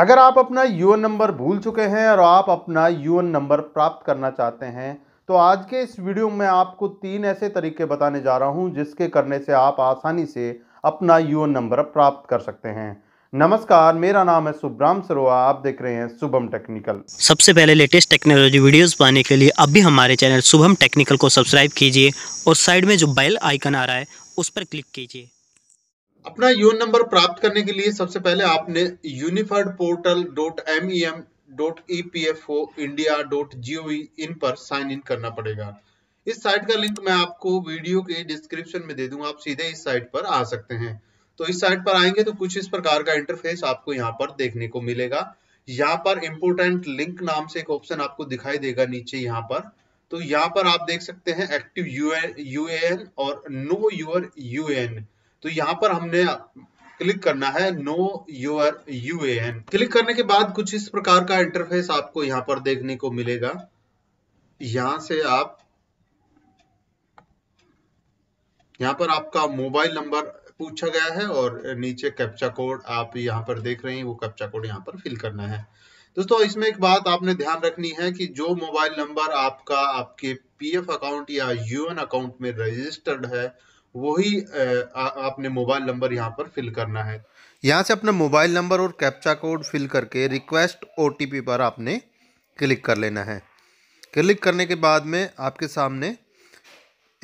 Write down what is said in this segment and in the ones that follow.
अगर आप अपना यू नंबर भूल चुके हैं और आप अपना यू नंबर प्राप्त करना चाहते हैं तो आज के इस वीडियो में आपको तीन ऐसे तरीके बताने जा रहा हूं जिसके करने से आप आसानी से अपना यू नंबर प्राप्त कर सकते हैं नमस्कार मेरा नाम है सुब्राम सरोआ आप देख रहे हैं शुभम टेक्निकल सबसे पहले लेटेस्ट टेक्नोलॉजी वीडियोस पाने के लिए अभी हमारे चैनल शुभम टेक्निकल को सब्सक्राइब कीजिए और साइड में जो बेल आइकन आ रहा है उस पर क्लिक कीजिए अपना यून नंबर प्राप्त करने के लिए सबसे पहले आपने unified portal dot M E M dot E P F O India dot G O in पर साइन इन करना पड़ेगा इस साइट का लिंक मैं आपको वीडियो के डिस्क्रिप्शन में दे दूंगा आप सीधे इस साइट पर आ सकते हैं तो इस साइट पर आएंगे तो कुछ इस प्रकार का इंटरफेस आपको यहाँ पर देखने को मिलेगा यहाँ पर इम्पोर्टेंट लिंक नाम से एक ऑप्शन आपको दिखाई देगा नीचे यहाँ पर तो यहाँ पर आप देख सकते हैं एक्टिव यू यूएन और नो यूर यू तो यहाँ पर हमने क्लिक करना है नो योर यू क्लिक करने के बाद कुछ इस प्रकार का इंटरफेस आपको यहाँ पर देखने को मिलेगा यहाँ से आप यहाँ पर आपका मोबाइल नंबर पूछा गया है और नीचे कैप्चा कोड आप यहाँ पर देख रहे हैं वो कैप्चा कोड यहाँ पर फिल करना है दोस्तों इसमें एक बात आपने ध्यान रखनी है कि जो मोबाइल नंबर आपका आपके पीएफ अकाउंट या यूएन अकाउंट में रजिस्टर्ड है वही आपने मोबाइल नंबर यहाँ पर फिल करना है यहाँ से अपना मोबाइल नंबर और कैप्चा कोड फिल करके रिक्वेस्ट ओ पर आपने क्लिक कर लेना है क्लिक करने के बाद में आपके सामने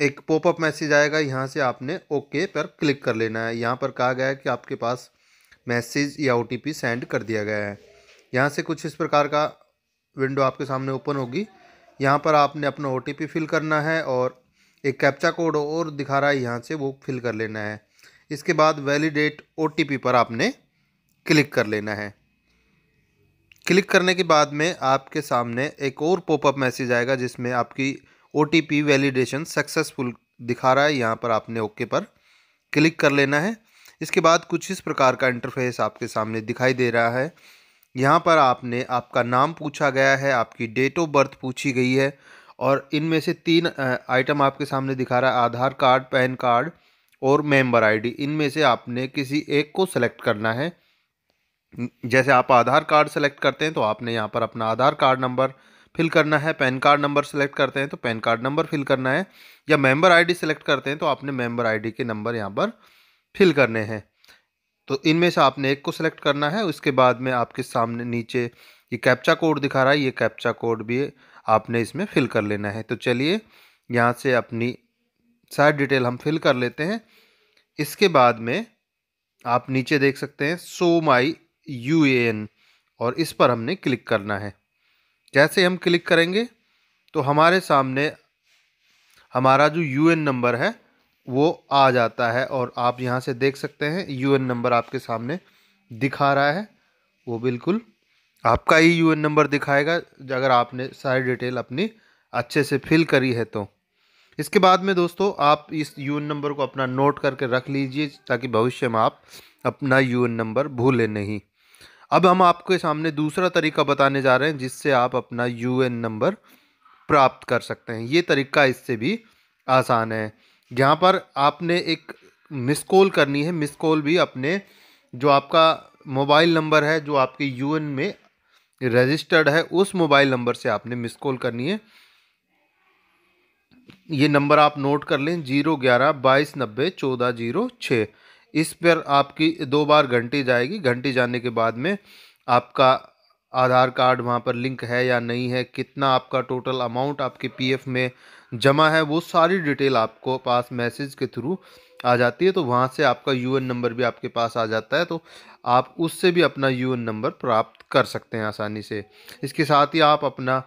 एक पॉपअप मैसेज आएगा यहाँ से आपने ओके पर क्लिक कर लेना है यहाँ पर कहा गया है कि आपके पास मैसेज या ओ सेंड कर दिया गया है यहाँ से कुछ इस प्रकार का विंडो आपके सामने ओपन होगी यहाँ पर आपने अपना ओ फिल करना है और एक कैप्चा कोड और दिखा रहा है यहाँ से वो फिल कर लेना है इसके बाद वैलिडेट ओ पर आपने क्लिक कर लेना है क्लिक करने के बाद में आपके सामने एक और पॉपअप मैसेज आएगा जिसमें आपकी ओ वैलिडेशन सक्सेसफुल दिखा रहा है यहाँ पर आपने ओके पर क्लिक कर लेना है इसके बाद कुछ इस प्रकार का इंटरफेस आपके सामने दिखाई दे रहा है यहाँ पर आपने आपका नाम पूछा गया है आपकी डेट ऑफ बर्थ पूछी गई है और इनमें से तीन आइटम आपके सामने दिखा रहा है आधार कार्ड पैन कार्ड और मेंबर आईडी इनमें से आपने किसी एक को सेलेक्ट करना है जैसे आप आधार कार्ड सेलेक्ट करते हैं तो आपने यहाँ पर अपना आधार कार्ड नंबर फिल करना है पैन कार्ड नंबर सेलेक्ट करते हैं तो पैन कार्ड नंबर फिल करना है या मेंबर आईडी सेलेक्ट करते हैं तो आपने मेंबर आईडी के नंबर यहाँ पर फिल करने हैं तो इनमें से आपने एक को सेलेक्ट करना है उसके बाद में आपके सामने नीचे ये कैप्चा कोड दिखा रहा है ये कैप्चा कोड भी आपने इसमें फिल कर लेना है तो चलिए यहाँ से अपनी सारी डिटेल हम फिल कर लेते हैं इसके बाद में आप नीचे देख सकते हैं सो माई यू एन और इस पर हमने क्लिक करना है जैसे हम क्लिक करेंगे तो हमारे सामने हमारा जो यू एन नंबर है वो आ जाता है और आप यहाँ से देख सकते हैं यू एन नंबर आपके सामने दिखा रहा है वो बिल्कुल आपका ही यूएन नंबर दिखाएगा अगर आपने सारी डिटेल अपनी अच्छे से फिल करी है तो इसके बाद में दोस्तों आप इस यूएन नंबर को अपना नोट करके रख लीजिए ताकि भविष्य में आप अपना यूएन नंबर भूलें नहीं अब हम आपके सामने दूसरा तरीका बताने जा रहे हैं जिससे आप अपना यूएन नंबर प्राप्त कर सकते हैं ये तरीका इससे भी आसान है यहाँ पर आपने एक मिस कॉल करनी है मिस कॉल भी अपने जो आपका मोबाइल नंबर है जो आपके यूएन में रजिस्टर्ड है उस मोबाइल नंबर से आपने मिस कॉल करनी है ये नंबर आप नोट कर लें जीरो ग्यारह बाईस नब्बे चौदह जीरो छः इस पर आपकी दो बार घंटी जाएगी घंटी जाने के बाद में आपका आधार कार्ड वहाँ पर लिंक है या नहीं है कितना आपका टोटल अमाउंट आपके पीएफ में जमा है वो सारी डिटेल आपको पास मैसेज के थ्रू आ जाती है तो वहाँ से आपका यू नंबर भी आपके पास आ जाता है तो आप उससे भी अपना यू नंबर प्राप्त कर सकते हैं आसानी से इसके साथ ही आप अपना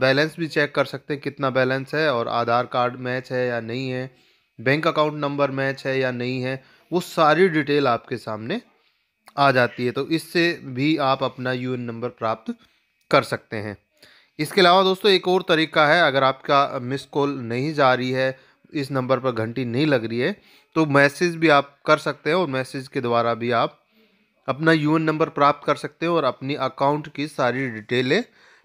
बैलेंस भी चेक कर सकते हैं कितना बैलेंस है और आधार कार्ड मैच है या नहीं है बैंक अकाउंट नंबर मैच है या नहीं है वो सारी डिटेल आपके सामने आ जाती है तो इससे भी आप अपना यू नंबर प्राप्त कर सकते हैं इसके अलावा दोस्तों एक और तरीका है अगर आपका मिस कॉल नहीं जा रही है इस नंबर पर घंटी नहीं लग रही है तो मैसेज भी आप कर सकते हैं और मैसेज के द्वारा भी आप अपना यू नंबर प्राप्त कर सकते हैं और अपनी अकाउंट की सारी डिटेलें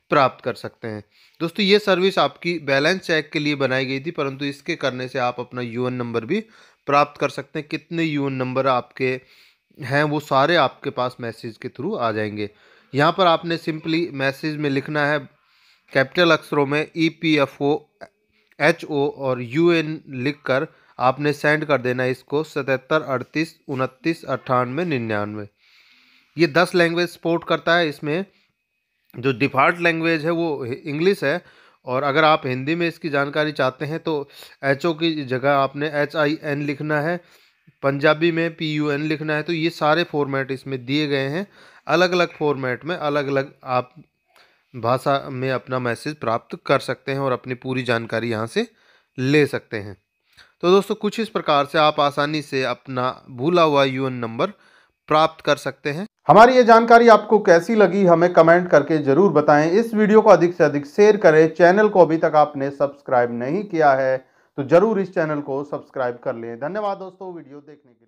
प्राप्त कर सकते हैं दोस्तों ये सर्विस आपकी बैलेंस चेक के लिए बनाई गई थी परंतु इसके करने से आप अपना यू नंबर भी प्राप्त कर सकते हैं कितने यू नंबर आपके हैं वो सारे आपके पास मैसेज के थ्रू आ जाएंगे यहाँ पर आपने सिंपली मैसेज में लिखना है कैपिटल अक्षरों में E P F O H O और यू एन लिख कर आपने सेंड कर देना इसको सतहत्तर अड़तीस उनतीस अट्ठानवे निन्यानवे ये दस लैंग्वेज सपोर्ट करता है इसमें जो डिफ़ॉल्ट लैंग्वेज है वो इंग्लिश है और अगर आप हिंदी में इसकी जानकारी चाहते हैं तो एच ओ की जगह आपने एच आई एन लिखना है पंजाबी में पी यू एन लिखना है तो ये सारे फॉर्मेट इसमें दिए गए हैं अलग अलग फॉर्मेट में अलग अलग आप भाषा में अपना मैसेज प्राप्त कर सकते हैं और अपनी पूरी जानकारी यहाँ से ले सकते हैं तो दोस्तों कुछ इस प्रकार से आप आसानी से अपना भूला हुआ यूएन नंबर प्राप्त कर सकते हैं हमारी ये जानकारी आपको कैसी लगी हमें कमेंट करके ज़रूर बताएं इस वीडियो को अधिक से अधिक शेयर करें चैनल को अभी तक आपने सब्सक्राइब नहीं किया है तो ज़रूर इस चैनल को सब्सक्राइब कर लें धन्यवाद दोस्तों वीडियो देखने के लिए